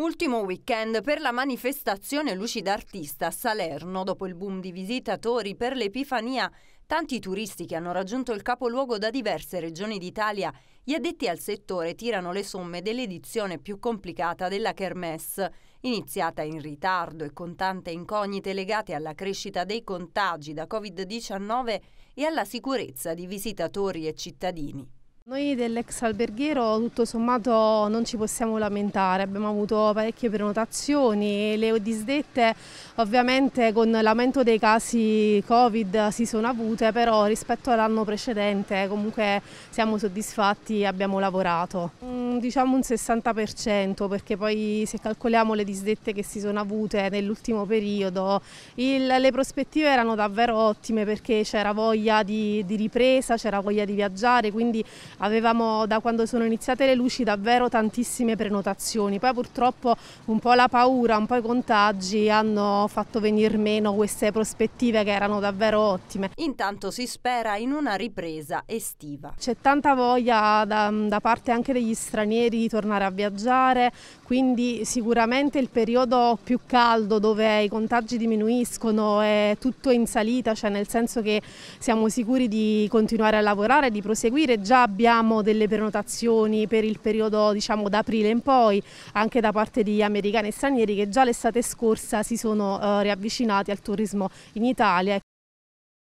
Ultimo weekend per la manifestazione Luci d'Artista a Salerno, dopo il boom di visitatori per l'Epifania, tanti turisti che hanno raggiunto il capoluogo da diverse regioni d'Italia, gli addetti al settore tirano le somme dell'edizione più complicata della Kermesse, iniziata in ritardo e con tante incognite legate alla crescita dei contagi da Covid-19 e alla sicurezza di visitatori e cittadini. Noi dell'ex alberghiero tutto sommato non ci possiamo lamentare, abbiamo avuto parecchie prenotazioni, le disdette ovviamente con l'aumento dei casi Covid si sono avute, però rispetto all'anno precedente comunque siamo soddisfatti e abbiamo lavorato diciamo un 60% perché poi se calcoliamo le disdette che si sono avute nell'ultimo periodo il, le prospettive erano davvero ottime perché c'era voglia di, di ripresa, c'era voglia di viaggiare quindi avevamo da quando sono iniziate le luci davvero tantissime prenotazioni poi purtroppo un po' la paura, un po' i contagi hanno fatto venir meno queste prospettive che erano davvero ottime. Intanto si spera in una ripresa estiva. C'è tanta voglia da, da parte anche degli stranieri stranieri di tornare a viaggiare, quindi sicuramente il periodo più caldo dove i contagi diminuiscono è tutto in salita, cioè nel senso che siamo sicuri di continuare a lavorare, di proseguire, già abbiamo delle prenotazioni per il periodo diciamo da aprile in poi, anche da parte di americani e stranieri che già l'estate scorsa si sono eh, riavvicinati al turismo in Italia.